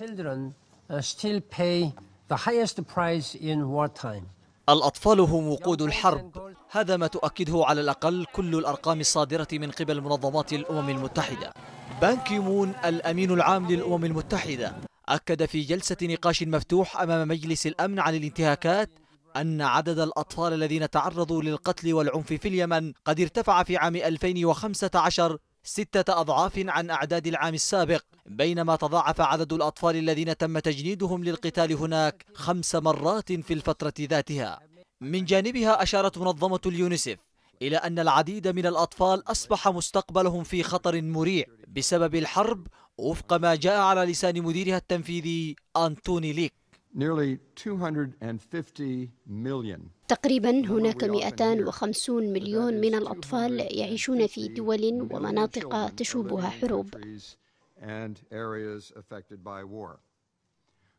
Uh, الأطفال هم وقود الحرب هذا ما تؤكده على الأقل كل الأرقام الصادرة من قبل منظمات الأمم المتحدة بان كيمون الأمين العام للأمم المتحدة أكد في جلسة نقاش مفتوح أمام مجلس الأمن عن الانتهاكات أن عدد الأطفال الذين تعرضوا للقتل والعنف في اليمن قد ارتفع في عام 2015 ستة أضعاف عن أعداد العام السابق بينما تضاعف عدد الأطفال الذين تم تجنيدهم للقتال هناك خمس مرات في الفترة ذاتها من جانبها أشارت منظمة اليونيسف إلى أن العديد من الأطفال أصبح مستقبلهم في خطر مريع بسبب الحرب وفق ما جاء على لسان مديرها التنفيذي أنتوني ليك تقريبا هناك 250 مليون من الأطفال يعيشون في دول ومناطق تشوبها حروب and areas affected by war.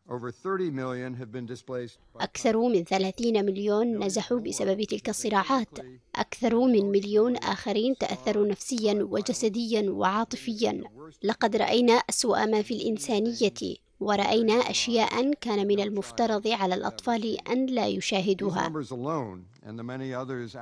Over 30 million have been displaced. أكثر من 30 مليون نزحوا بسبب تلك الصراعات أكثر من مليون آخرين تأثروا نفسيا وجسديا وعاطفيا لقد رأينا أسوأ ما في الإنسانية ورأينا أشياء كان من المفترض على الأطفال أن لا يشاهدوها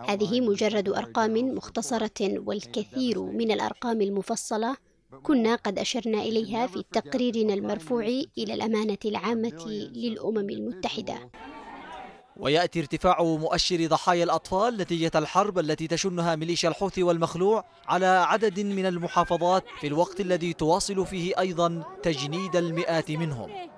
هذه مجرد أرقام مختصرة والكثير من الأرقام المفصلة كنا قد أشرنا إليها في تقريرنا المرفوع إلى الأمانة العامة للأمم المتحدة ويأتي ارتفاع مؤشر ضحايا الأطفال نتيجة الحرب التي تشنها ميليشيا الحوثي والمخلوع على عدد من المحافظات في الوقت الذي تواصل فيه أيضا تجنيد المئات منهم